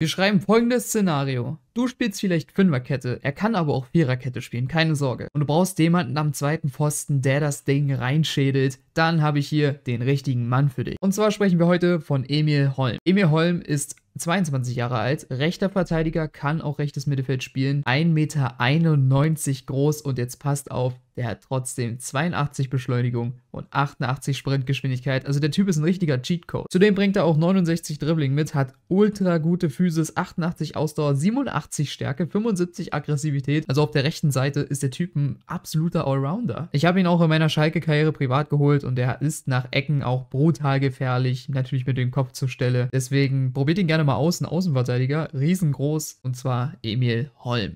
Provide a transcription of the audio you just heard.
Wir schreiben folgendes Szenario. Du spielst vielleicht Fünferkette, er kann aber auch Viererkette spielen, keine Sorge. Und du brauchst jemanden am zweiten Pfosten, der das Ding reinschädelt. Dann habe ich hier den richtigen Mann für dich. Und zwar sprechen wir heute von Emil Holm. Emil Holm ist 22 Jahre alt, rechter Verteidiger, kann auch rechtes Mittelfeld spielen, 1,91 Meter groß und jetzt passt auf, der hat trotzdem 82 Beschleunigung, und 88 Sprintgeschwindigkeit. Also der Typ ist ein richtiger Cheatcode. Zudem bringt er auch 69 Dribbling mit, hat ultra gute Physis, 88 Ausdauer, 87 Stärke, 75 Aggressivität. Also auf der rechten Seite ist der Typ ein absoluter Allrounder. Ich habe ihn auch in meiner Schalke-Karriere privat geholt und er ist nach Ecken auch brutal gefährlich, natürlich mit dem Kopf zur Stelle. Deswegen probiert ihn gerne mal aus, ein Außenverteidiger, riesengroß und zwar Emil Holm.